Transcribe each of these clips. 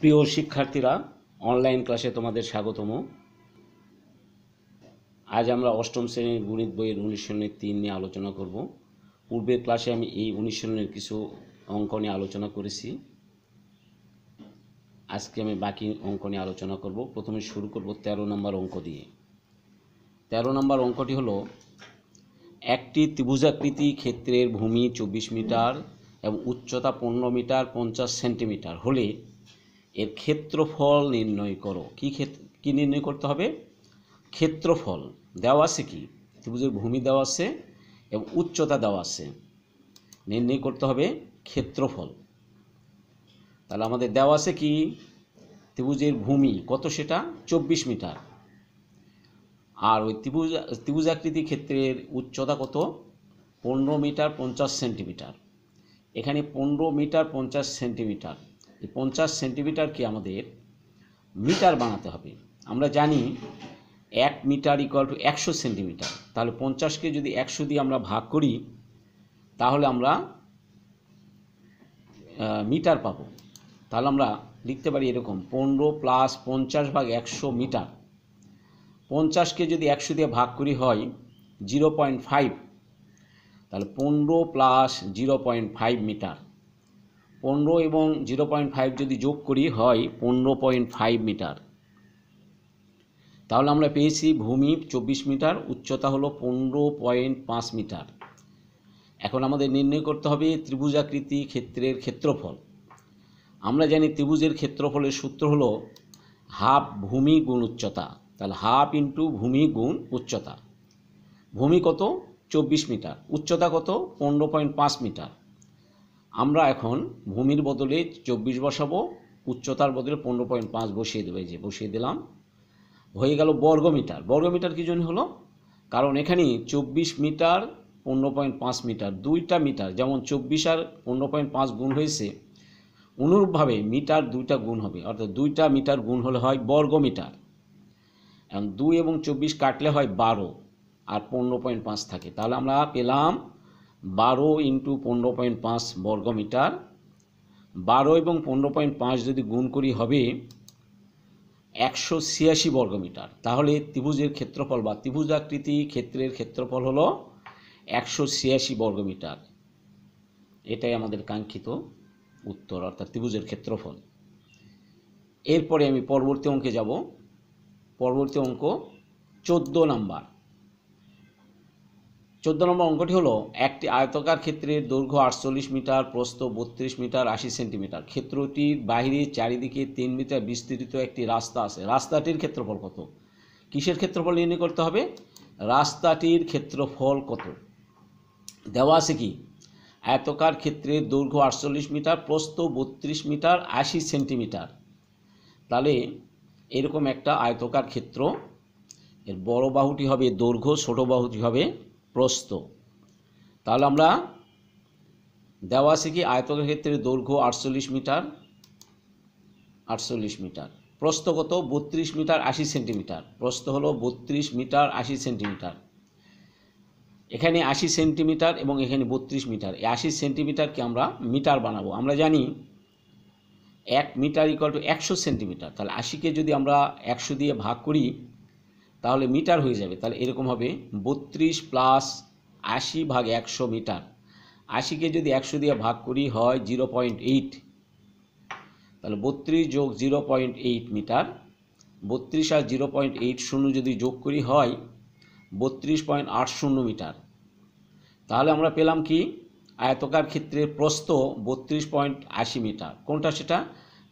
প্রিয় শিক্ষার্থীরা অনলাইন ক্লাসে তোমাদের স্বাগতম আজ আমরা অষ্টম শ্রেণীর গণিত বইয়ের অনুশীলনের তিন নিয়ে আলোচনা করব পূর্বের ক্লাসে আমি এই অনুশীলনের কিছু অঙ্ক নিয়ে আলোচনা করেছি আজকে আমি বাকি অঙ্ক নিয়ে আলোচনা করব প্রথমে শুরু করব ১৩ নম্বর অঙ্ক দিয়ে ১৩ নম্বর অঙ্কটি হলো একটি ত্রিভুজাকৃতি ক্ষেত্রের ভূমি চব্বিশ মিটার এবং উচ্চতা পনেরো মিটার পঞ্চাশ সেন্টিমিটার হলে এর ক্ষেত্রফল নির্ণয় করো কী ক্ষেত্র কী নির্ণয় করতে হবে ক্ষেত্রফল দেওয়া আছে কি ত্রিভুজের ভূমি দেওয়া আছে এবং উচ্চতা দেওয়া আছে নির্ণয় করতে হবে ক্ষেত্রফল তাহলে আমাদের দেওয়া আছে কি ত্রিভুজের ভূমি কত সেটা চব্বিশ মিটার আর ওই ত্রিভুজ ত্রিভুজ আকৃতি ক্ষেত্রের উচ্চতা কত পনেরো মিটার পঞ্চাশ সেন্টিমিটার এখানে পনেরো মিটার পঞ্চাশ সেন্টিমিটার এই পঞ্চাশ সেন্টিমিটারকে আমাদের মিটার বানাতে হবে আমরা জানি এক মিটার ইকুয়াল টু একশো সেন্টিমিটার তাহলে পঞ্চাশকে যদি একশো দিয়ে আমরা ভাগ করি তাহলে আমরা মিটার পাব তাহলে আমরা লিখতে পারি এরকম পনেরো প্লাস পঞ্চাশ ভাগ একশো মিটার পঞ্চাশকে যদি একশো দিয়ে ভাগ করি হয় জিরো পয়েন্ট ফাইভ তাহলে পনেরো plus zero point five metre পনেরো এবং জিরো পয়েন্ট ফাইভ যদি যোগ করি হয় পনেরো পয়েন্ট ফাইভ মিটার তাহলে আমরা পেয়েছি ভূমি চব্বিশ মিটার উচ্চতা হলো পনেরো পয়েন্ট পাঁচ মিটার এখন আমাদের নির্ণয় করতে হবে ত্রিভুজাকৃতি ক্ষেত্রের ক্ষেত্রফল আমরা জানি ত্রিভুজের ক্ষেত্রফলের সূত্র হলো হাফ ভূমি গুণ উচ্চতা তাহলে হাফ ইন্টু ভূমি গুণ উচ্চতা ভূমি কত চব্বিশ মিটার উচ্চতা কত পনেরো পয়েন্ট পাঁচ মিটার আমরা এখন ভূমির বদলে চব্বিশ বসাবো উচ্চতার বদলে পনেরো পয়েন্ট পাঁচ বসিয়ে দেবে যে বসিয়ে দিলাম হয়ে গেল বর্গমিটার বর্গমিটার কী জন্য হলো কারণ এখানে চব্বিশ মিটার পনেরো পয়েন্ট পাঁচ মিটার দুইটা মিটার যেমন চব্বিশ আর পনেরো পয়েন্ট পাঁচ গুণ হয়েছে অনুরূপভাবে মিটার দুইটা গুণ হবে অর্থাৎ দুইটা মিটার গুণ হলে হয় বর্গমিটার এখন দুই এবং চব্বিশ কাটলে হয় বারো আর পনেরো পয়েন্ট পাঁচ থাকে তাহলে আমরা পেলাম বারো ইন্টু পনেরো পয়েন্ট পাঁচ বর্গমিটার বারো এবং পনেরো পয়েন্ট পাঁচ যদি গুণ করি হবে একশো ছিয়াশি বর্গমিটার তাহলে ত্রিভুজের ক্ষেত্রফল বা ত্রিভুজাকৃতি ক্ষেত্রের ক্ষেত্রফল হল একশো ছিয়াশি বর্গমিটার এটাই আমাদের কাঙ্ক্ষিত উত্তর অর্থাৎ ত্রিভুজের ক্ষেত্রফল এরপরে আমি পরবর্তী অঙ্কে যাব পরবর্তী অঙ্ক চোদ্দো নাম্বার চোদ্দ নম্বর অঙ্কটি হলো একটি আয়তকার ক্ষেত্রের দৈর্ঘ্য আটচল্লিশ মিটার প্রস্থ বত্রিশ মিটার আশি সেন্টিমিটার ক্ষেত্রটির বাইরে চারিদিকে তিন মিটার বিস্তৃত একটি রাস্তা আছে রাস্তাটির ক্ষেত্রফল কত কিসের ক্ষেত্রফল নির্ণয় করতে হবে রাস্তাটির ক্ষেত্রফল কত দেওয়া আছে কি আয়তকার ক্ষেত্রের দৈর্ঘ্য আটচল্লিশ মিটার প্রস্থ বত্রিশ মিটার আশি সেন্টিমিটার তাহলে এরকম একটা আয়তকার ক্ষেত্র এর বড় বাহুটি হবে দৈর্ঘ্য ছোট বাহুটি হবে প্রস্থ তাহলে আমরা দেওয়া আছে কি আয়তনের ক্ষেত্রে দৈর্ঘ্য আটচল্লিশ মিটার আটচল্লিশ মিটার প্রস্থ কত বত্রিশ মিটার আশি সেন্টিমিটার প্রস্থ হল বত্রিশ মিটার আশি সেন্টিমিটার এখানে আশি সেন্টিমিটার এবং এখানে বত্রিশ মিটার এই আশি সেন্টিমিটারকে আমরা মিটার বানাবো আমরা জানি এক মিটার ইকাল টু একশো সেন্টিমিটার তাহলে আশিকে যদি আমরা একশো দিয়ে ভাগ করি তাহলে মিটার হয়ে যাবে তাহলে এরকম হবে বত্রিশ প্লাস আশি ভাগ একশো মিটার আশিকে যদি একশো দিয়ে ভাগ করি হয় জিরো পয়েন্ট এইট তাহলে বত্রিশ যোগ জিরো পয়েন্ট এইট মিটার বত্রিশ আর জিরো পয়েন্ট এইট শূন্য যদি যোগ করি হয় বত্রিশ পয়েন্ট আট শূন্য মিটার তাহলে আমরা পেলাম কি আয়তকার ক্ষেত্রে প্রস্থ বত্রিশ পয়েন্ট আশি মিটার কোনটা সেটা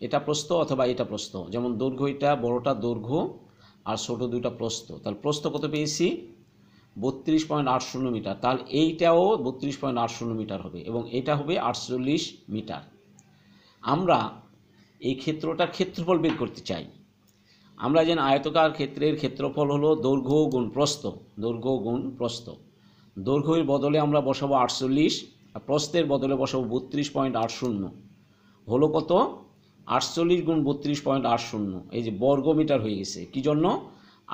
এটা প্রস্থ অথবা এটা প্রস্থ যেমন দৈর্ঘ্য এটা বড়টা দৈর্ঘ্য আর ছোটো দুটা প্রস্থ তাহলে প্রস্থ কত পেয়েছি বত্রিশ পয়েন্ট আট শূন্য মিটার তাহলে এইটাও বত্রিশ পয়েন্ট আট শূন্য মিটার হবে এবং এটা হবে আটচল্লিশ মিটার আমরা এই ক্ষেত্রটার ক্ষেত্রফল বের করতে চাই আমরা যেন আয়তকার ক্ষেত্রের ক্ষেত্রফল হলো দৈর্ঘ্য গুণ প্রস্থ দৈর্ঘ্য গুণ প্রস্থ দৈর্ঘ্যের বদলে আমরা বসাবো আটচল্লিশ আর প্রস্থের বদলে বসাবো বত্রিশ পয়েন্ট আট শূন্য হলো কত আটচল্লিশ গুণ বত্রিশ পয়েন্ট আট শূন্য এই যে বর্গ মিটার হয়ে গেছে কী জন্য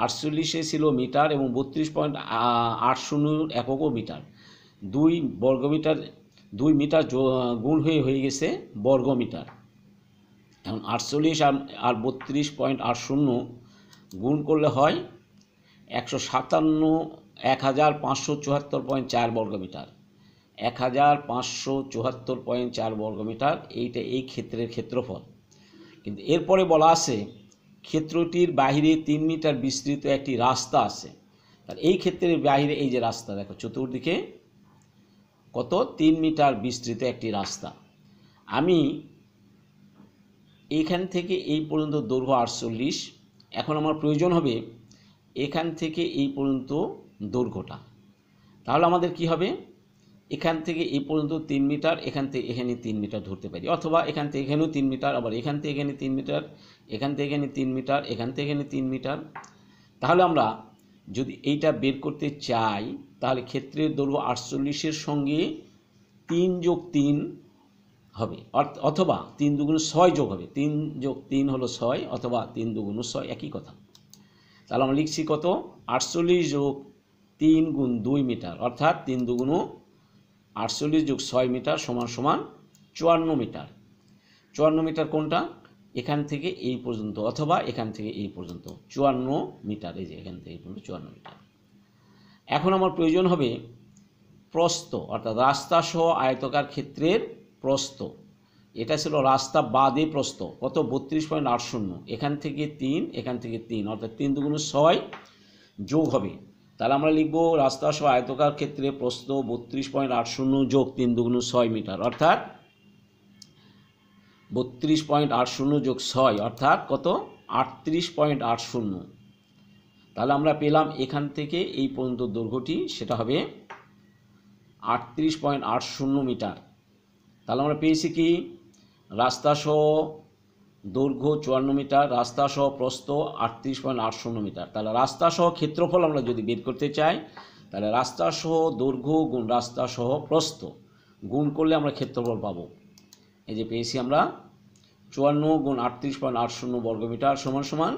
আটচল্লিশে ছিল মিটার এবং বত্রিশ পয়েন্ট আট শূন্য এককও মিটার দুই বর্গমিটার দুই মিটার গুণ হয়ে হয়ে গেছে বর্গমিটার এখন আটচল্লিশ আর আর বত্রিশ পয়েন্ট আট শূন্য গুণ করলে হয় একশো সাতান্ন এক হাজার পাঁচশো চুয়াত্তর পয়েন্ট চার বর্গ মিটার এক হাজার পাঁচশো চুয়াত্তর পয়েন্ট চার বর্গমিটার এইটা এই ক্ষেত্রের ক্ষেত্রফল কিন্তু এরপরে বলা আছে ক্ষেত্রটির বাহিরে তিন মিটার বিস্তৃত একটি রাস্তা আছে আর এই ক্ষেত্রের বাহিরে এই যে রাস্তা দেখো চতুর্দিকে কত তিন মিটার বিস্তৃত একটি রাস্তা আমি এখান থেকে এই পর্যন্ত দৈর্ঘ্য আটচল্লিশ এখন আমার প্রয়োজন হবে এখান থেকে এই পর্যন্ত দৈর্ঘ্যটা তাহলে আমাদের কি হবে এখান থেকে এই পর্যন্ত তিন মিটার এখান থেকে এখানে তিন মিটার ধরতে পারি অথবা এখান থেকে এখানেও তিন মিটার আবার এখান থেকে এখানে তিন মিটার এখান থেকে এখানে তিন মিটার এখান থেকে এখানে তিন মিটার তাহলে আমরা যদি এইটা বের করতে চাই তাহলে ক্ষেত্রের দৈর্ঘ্য আটচল্লিশের সঙ্গে তিন যোগ তিন হবে অথবা তিন দুগুণ ছয় যোগ হবে তিন যোগ তিন হলো ছয় অথবা তিন দুগুণ ছয় একই কথা তাহলে আমরা লিখছি কত আটচল্লিশ যোগ তিন গুণ দুই মিটার অর্থাৎ তিন দুগুণ আটচল্লিশ যোগ ছয় মিটার সমান সমান চুয়ান্ন মিটার চুয়ান্ন মিটার কোনটা এখান থেকে এই পর্যন্ত অথবা এখান থেকে এই পর্যন্ত চুয়ান্ন মিটার এই যে এখান থেকে এই পর্যন্ত চুয়ান্ন মিটার এখন আমার প্রয়োজন হবে প্রস্ত অর্থাৎ রাস্তা সহ আয়তকার ক্ষেত্রের প্রস্ত এটা ছিল রাস্তা বাদে প্রস্ত কত বত্রিশ পয়েন্ট আট শূন্য এখান থেকে তিন এখান থেকে তিন অর্থাৎ তিন দুগুণ ছয় যোগ হবে তাহলে আমরা লিখব রাস্তা সহ আয়তকার ক্ষেত্রে প্রস্থ বত্রিশ পয়েন্ট আট শূন্য যোগ তিন দুগুণ ছয় মিটার অর্থাৎ বত্রিশ পয়েন্ট আট শূন্য যোগ ছয় অর্থাৎ কত আটত্রিশ পয়েন্ট আট শূন্য তাহলে আমরা পেলাম এখান থেকে এই পর্যন্ত দৈর্ঘ্যটি সেটা হবে আটত্রিশ পয়েন্ট আট শূন্য মিটার তাহলে আমরা পেয়েছি কি রাস্তা সহ দৈর্ঘ্য চুয়ান্ন মিটার রাস্তা সহ প্রস্থ আটত্রিশ পয়েন্ট আট শূন্য মিটার তাহলে রাস্তা সহ ক্ষেত্রফল আমরা যদি বের করতে চাই তাহলে রাস্তা সহ দৈর্ঘ্য গুণ রাস্তা সহ প্রস্থ গুণ করলে আমরা ক্ষেত্রফল পাবো এই যে পেয়েছি আমরা চুয়ান্ন গুণ আটত্রিশ পয়েন্ট আট শূন্য বর্গমিটার সমান সমান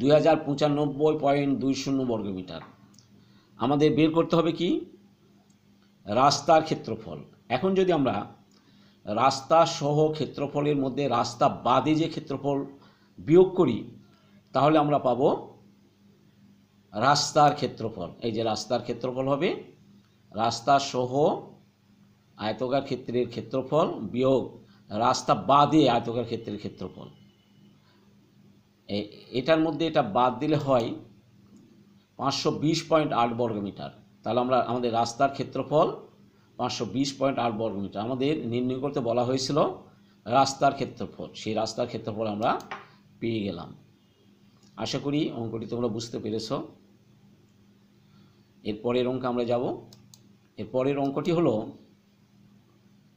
দুই হাজার পঁচানব্বই পয়েন্ট দুই শূন্য বর্গ মিটার আমাদের বের করতে হবে কি রাস্তার ক্ষেত্রফল এখন যদি আমরা রাস্তা সহ ক্ষেত্রফলের মধ্যে রাস্তা বাদে যে ক্ষেত্রফল বিয়োগ করি তাহলে আমরা পাব রাস্তার ক্ষেত্রফল এই যে রাস্তার ক্ষেত্রফল হবে রাস্তা সহ আয়তকার ক্ষেত্রের ক্ষেত্রফল বিয়োগ রাস্তা বাদে আয়তকার ক্ষেত্রের ক্ষেত্রফল এটার মধ্যে এটা বাদ দিলে হয় পাঁচশো বিশ পয়েন্ট আট বর্গমিটার তাহলে আমরা আমাদের রাস্তার ক্ষেত্রফল পাঁচশো বিশ পয়েন্ট আট বর্গমিটার আমাদের নির্ণয় করতে বলা হয়েছিল রাস্তার ক্ষেত্রফল সেই রাস্তার ক্ষেত্রফল আমরা পেয়ে গেলাম আশা করি অঙ্কটি তোমরা বুঝতে পেরেছ এরপরের অঙ্ক আমরা যাব এরপরের অঙ্কটি হলো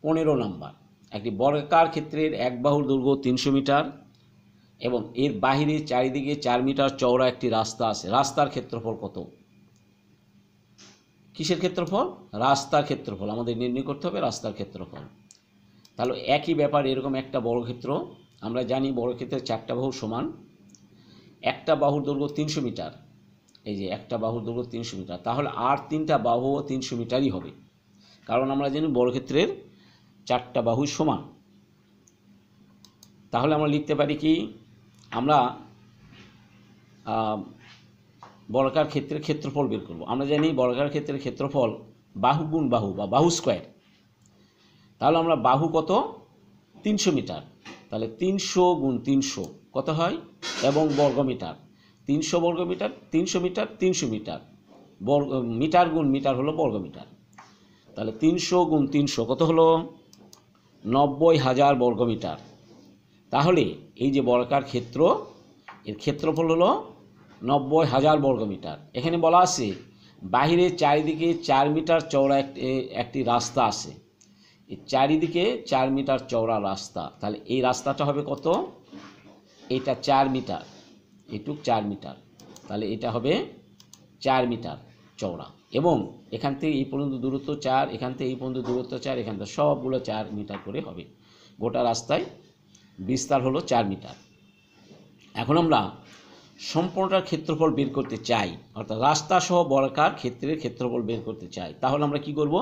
পনেরো নাম্বার একটি বর্গাকার ক্ষেত্রের এক বাহুর দৈর্ঘ্য তিনশো মিটার এবং এর বাহিরে চারিদিকে চার মিটার চওড়া একটি রাস্তা আছে রাস্তার ক্ষেত্রফল কত কিসের ক্ষেত্রফল রাস্তার ক্ষেত্রফল আমাদের নির্ণয় করতে হবে রাস্তার ক্ষেত্রফল তাহলে একই ব্যাপার এরকম একটা বড় ক্ষেত্র আমরা জানি বর্গক্ষেত্রের চারটা বাহু সমান একটা বাহুর দৈর্ঘ্য তিনশো মিটার এই যে একটা বাহুর দৈর্ঘ্য তিনশো মিটার তাহলে আর তিনটা বাহু তিনশো মিটারই হবে কারণ আমরা জানি ক্ষেত্রের চারটা বাহু সমান তাহলে আমরা লিখতে পারি কি আমরা বর্গাকার ক্ষেত্রের ক্ষেত্রফল বের করব আমরা জানি বর্গার ক্ষেত্রের ক্ষেত্রফল বাহু গুণ বাহু বা বাহু স্কোয়ার তাহলে আমরা বাহু কত তিনশো মিটার তাহলে তিনশো গুণ তিনশো কত হয় এবং বর্গ মিটার তিনশো বর্গ মিটার তিনশো মিটার তিনশো মিটার বর্গ মিটার গুণ মিটার হলো মিটার তাহলে তিনশো গুণ তিনশো কত হলো নব্বই হাজার বর্গ মিটার তাহলে এই যে বর্গাকার ক্ষেত্র এর ক্ষেত্রফল হলো নব্বই হাজার বর্গ মিটার এখানে বলা আছে বাহিরে চারিদিকে চার মিটার চওড়া একটি রাস্তা আছে চারিদিকে চার মিটার চওড়া রাস্তা তাহলে এই রাস্তাটা হবে কত এটা চার মিটার এটুক চার মিটার তাহলে এটা হবে চার মিটার চওড়া এবং এখান থেকে এই পর্যন্ত দূরত্ব চার এখান থেকে এই পর্যন্ত দূরত্ব চার এখান থেকে সবগুলো চার মিটার করে হবে গোটা রাস্তায় বিস্তার হলো চার মিটার এখন আমরা সম্পূর্ণটার ক্ষেত্রফল বের করতে চাই অর্থাৎ রাস্তা সহ বর্গাকার ক্ষেত্রের ক্ষেত্রফল বের করতে চাই তাহলে আমরা কি করব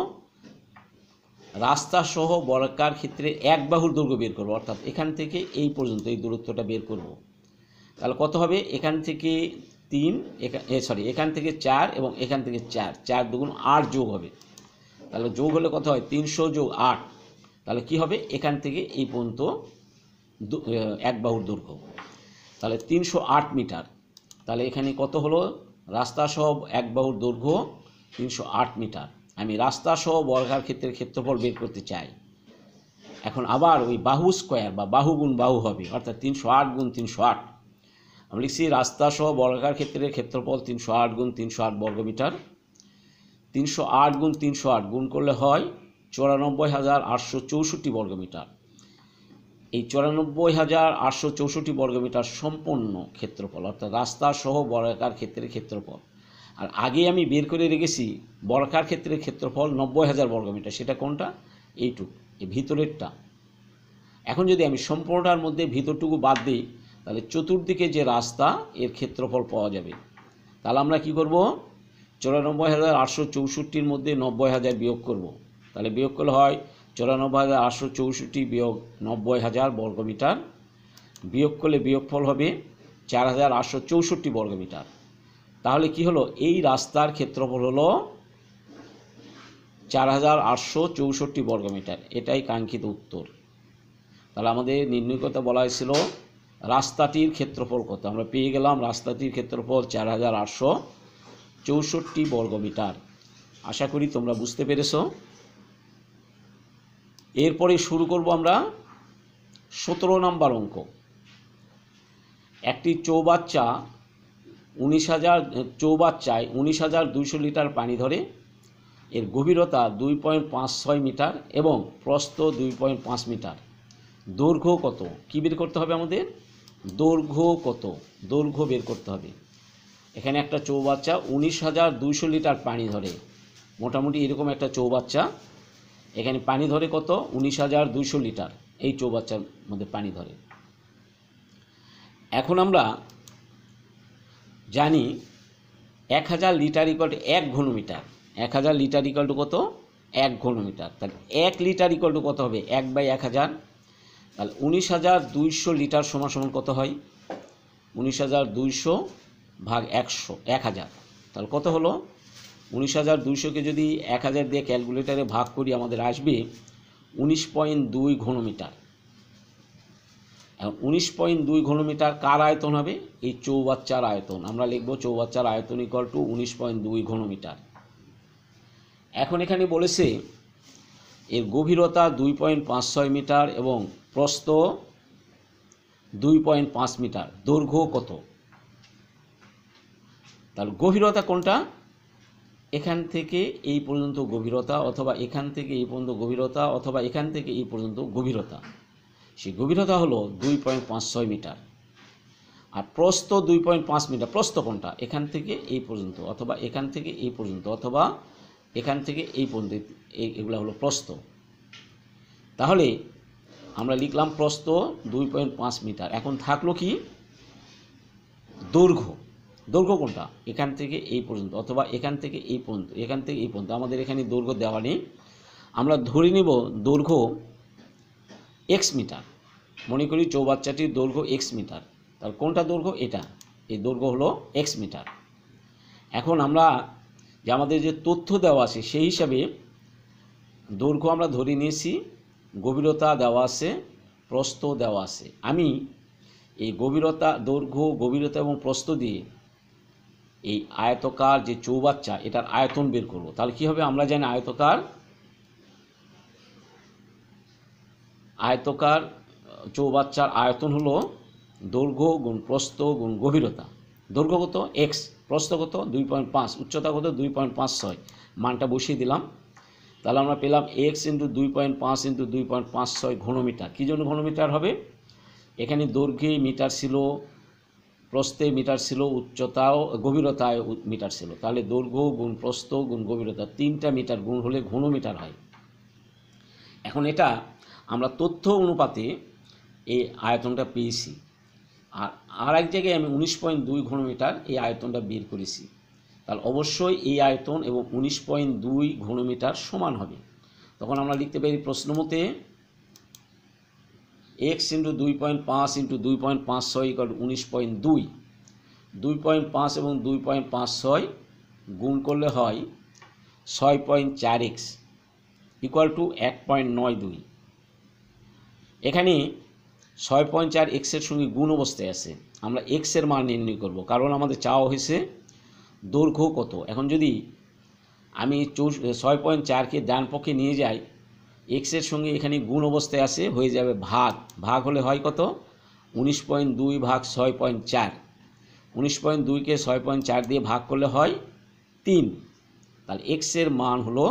রাস্তা সহ বর্গাকার ক্ষেত্রে এক বাহুর দৈর্ঘ্য বের করব অর্থাৎ এখান থেকে এই পর্যন্ত এই দূরত্বটা বের করব তাহলে কত হবে এখান থেকে তিন সরি এখান থেকে চার এবং এখান থেকে চার চার দুগুণ আট যোগ হবে তাহলে যোগ হলে কত হয় তিনশো যোগ আট তাহলে কি হবে এখান থেকে এই পর্যন্ত এক বাহুর দৈর্ঘ্য তাহলে তিনশো আট মিটার তাহলে এখানে কত হলো রাস্তা সহ এক বাহুর দৈর্ঘ্য তিনশো আট মিটার আমি রাস্তা সহ বর্গার ক্ষেত্রের ক্ষেত্রফল বের করতে চাই এখন আবার ওই বাহু স্কোয়ার বা বাহু গুণ বাহু হবে অর্থাৎ তিনশো আট গুণ তিনশো আট আমি লিখছি রাস্তা সহ বর্গার ক্ষেত্রের ক্ষেত্রফল তিনশো আট গুণ তিনশো আট বর্গমিটার তিনশো আট গুণ তিনশো আট গুণ করলে হয় চুরানব্বই হাজার আটশো চৌষট্টি বর্গমিটার এই চুরানব্বই হাজার আটশো চৌষট্টি বর্গমিটার সম্পূর্ণ ক্ষেত্রফল অর্থাৎ রাস্তা সহ বর্গাকার ক্ষেত্রের ক্ষেত্রফল আর আগে আমি বের করে রেখেছি বর্গাকার ক্ষেত্রের ক্ষেত্রফল নব্বই হাজার বর্গমিটার সেটা কোনটা এইটুকু এই ভিতরেরটা এখন যদি আমি সম্পূর্ণটার মধ্যে ভিতরটুকু বাদ দিই তাহলে চতুর্দিকে যে রাস্তা এর ক্ষেত্রফল পাওয়া যাবে তাহলে আমরা কি করব চুরানব্বই হাজার আটশো চৌষট্টির মধ্যে নব্বই হাজার বিয়োগ করব তাহলে বিয়োগ করলে হয় চুরানব্বই হাজার আটশো চৌষট্টি বিয়োগ নব্বই হাজার বর্গমিটার বিয়োগ করলে বিয়োগফল হবে চার হাজার আটশো চৌষট্টি বর্গমিটার তাহলে কি হলো এই রাস্তার ক্ষেত্রফল হলো চার হাজার আটশো চৌষট্টি বর্গমিটার এটাই কাঙ্ক্ষিত উত্তর তাহলে আমাদের নির্ণয়কতা বলা হয়েছিল রাস্তাটির ক্ষেত্রফল কত আমরা পেয়ে গেলাম রাস্তাটির ক্ষেত্রফল চার হাজার আটশো চৌষট্টি বর্গমিটার আশা করি তোমরা বুঝতে পেরেছো এরপরে শুরু করব আমরা সতেরো নাম্বার অঙ্ক একটি চৌবাচ্চা উনিশ হাজার চৌবাচ্চায় উনিশ হাজার দুইশো লিটার পানি ধরে এর গভীরতা দুই পয়েন্ট পাঁচ ছয় মিটার এবং প্রস্থ দুই পয়েন্ট পাঁচ মিটার দৈর্ঘ্য কত কী বের করতে হবে আমাদের দৈর্ঘ্য কত দৈর্ঘ্য বের করতে হবে এখানে একটা চৌবাচ্চা উনিশ হাজার দুইশো লিটার পানি ধরে মোটামুটি এরকম একটা চৌবাচ্চা এখানে পানি ধরে কত উনিশ হাজার দুইশো লিটার এই চৌবাচ্চার মধ্যে পানি ধরে এখন আমরা জানি এক হাজার লিটার ইকল টু এক ঘনমিটার এক হাজার লিটার ইকল টু কত এক ঘনমিটার তাহলে এক লিটার ইকল টু কত হবে এক বাই এক হাজার তাহলে উনিশ হাজার দুইশো লিটার সমান সমান কত হয় উনিশ হাজার দুইশো ভাগ একশো এক হাজার তাহলে কত হলো উনিশ হাজার দুইশোকে যদি এক হাজার দিয়ে ক্যালকুলেটারে ভাগ করি আমাদের আসবে উনিশ পয়েন্ট দুই ঘনমিটার এখন উনিশ পয়েন্ট দুই ঘনমিটার কার আয়তন হবে এই চৌবাচ্চার আয়তন আমরা লিখব চৌবাচ্চার আয়তন ইকল টু উনিশ পয়েন্ট দুই ঘনমিটার এখন এখানে বলেছে এর গভীরতা দুই পয়েন্ট পাঁচ ছয় মিটার এবং প্রস্থ দুই পয়েন্ট পাঁচ মিটার দৈর্ঘ্য কত তার গভীরতা কোনটা এখান থেকে এই পর্যন্ত গভীরতা অথবা এখান থেকে এই পর্যন্ত গভীরতা অথবা এখান থেকে এই পর্যন্ত গভীরতা সেই গভীরতা হলো দুই পয়েন্ট পাঁচ ছয় মিটার আর প্রস্ত দুই পয়েন্ট পাঁচ মিটার প্রস্ত কোনটা এখান থেকে এই পর্যন্ত অথবা এখান থেকে এই পর্যন্ত অথবা এখান থেকে এই পর্যন্ত এগুলো হলো প্রস্ত তাহলে আমরা লিখলাম প্রস্ত দুই পয়েন্ট পাঁচ মিটার এখন থাকলো কি দৈর্ঘ্য দৈর্ঘ্য কোনটা এখান থেকে এই পর্যন্ত অথবা এখান থেকে এই পর্যন্ত এখান থেকে এই পর্যন্ত আমাদের এখানে দৈর্ঘ্য দেওয়া নেই আমরা ধরে নিব দৈর্ঘ্য এক্স মিটার মনে করি চৌবাচ্চাটির দৈর্ঘ্য এক্স মিটার তার কোনটা দৈর্ঘ্য এটা এই দৈর্ঘ্য হলো এক্স মিটার এখন আমরা যে আমাদের যে তথ্য দেওয়া আছে সেই হিসাবে দৈর্ঘ্য আমরা ধরে নিয়েছি গভীরতা দেওয়া আছে প্রস্থ দেওয়া আছে আমি এই গভীরতা দৈর্ঘ্য গভীরতা এবং প্রস্থ দিয়ে এই আয়তকার যে চৌবাচ্চা এটার আয়তন বের করব তাহলে কি হবে আমরা জানি আয়তকার আয়তকার চৌবাচ্চার আয়তন হলো দৈর্ঘ্য গুণ প্রস্থ গুণ গভীরতা দৈর্ঘ্য কত এক্স প্রস্থ কত দুই পয়েন্ট পাঁচ উচ্চতা কত দুই পয়েন্ট পাঁচ ছয় মানটা বসিয়ে দিলাম তাহলে আমরা পেলাম এক্স ইন্টু দুই পয়েন্ট পাঁচ ইন্টু দুই পয়েন্ট পাঁচ ছয় ঘনমিটার কী জন্য ঘনমিটার হবে এখানে দৈর্ঘ্যে মিটার ছিল প্রস্থে মিটার ছিল উচ্চতাও গভীরতায় মিটার ছিল তাহলে দৈর্ঘ্য গুণ প্রস্থ গুণ গভীরতা তিনটা মিটার গুণ হলে ঘন মিটার হয় এখন এটা আমরা তথ্য অনুপাতে এই আয়তনটা পেয়েছি আর আর এক জায়গায় আমি উনিশ পয়েন্ট দুই ঘন মিটার এই আয়তনটা বের করেছি তাহলে অবশ্যই এই আয়তন এবং উনিশ পয়েন্ট দুই ঘন মিটার সমান হবে তখন আমরা লিখতে পারি প্রশ্নমতে এক্স ইন্টু দুই পয়েন্ট পাঁচ ইন্টু দুই পয়েন্ট পাঁচ ছয় ইকাল উনিশ পয়েন্ট দুই দুই পয়েন্ট পাঁচ এবং দুই পয়েন্ট পাঁচ ছয় গুণ করলে হয় ছয় পয়েন্ট চার এক্স ইকুয়াল টু এক পয়েন্ট নয় দুই এখানে ছয় পয়েন্ট চার এক্সের সঙ্গে গুণ অবস্থায় আছে আমরা এক্সের মান নির্ণয় করব কারণ আমাদের চাওয়া হয়েছে দৈর্ঘ্য কত এখন যদি আমি চৌ ছয় পয়েন্ট চারকে ডান পক্ষে নিয়ে যাই এক্সের সঙ্গে এখানে গুণ অবস্থায় আসে হয়ে যাবে ভাগ ভাগ হলে হয় কত উনিশ পয়েন্ট দুই ভাগ ছয় পয়েন্ট চার উনিশ পয়েন্ট দুইকে ছয় পয়েন্ট চার দিয়ে ভাগ করলে হয় তিন তাহলে এক্সের মান হলো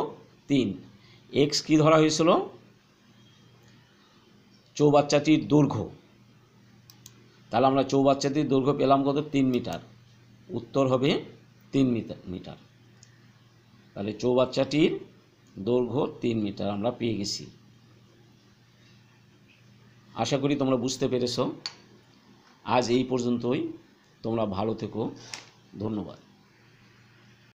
তিন এক্স কী ধরা হয়েছিল চৌবাচ্চাটির দৈর্ঘ্য তাহলে আমরা চৌবাচ্চাটির দৈর্ঘ্য পেলাম কত তিন মিটার উত্তর হবে তিন মিটার মিটার তাহলে চৌবাচ্চাটির দৈর্ঘ্য তিন মিটার আমরা পেয়ে গেছি আশা করি তোমরা বুঝতে পেরেছ আজ এই পর্যন্তই তোমরা ভালো থেকো ধন্যবাদ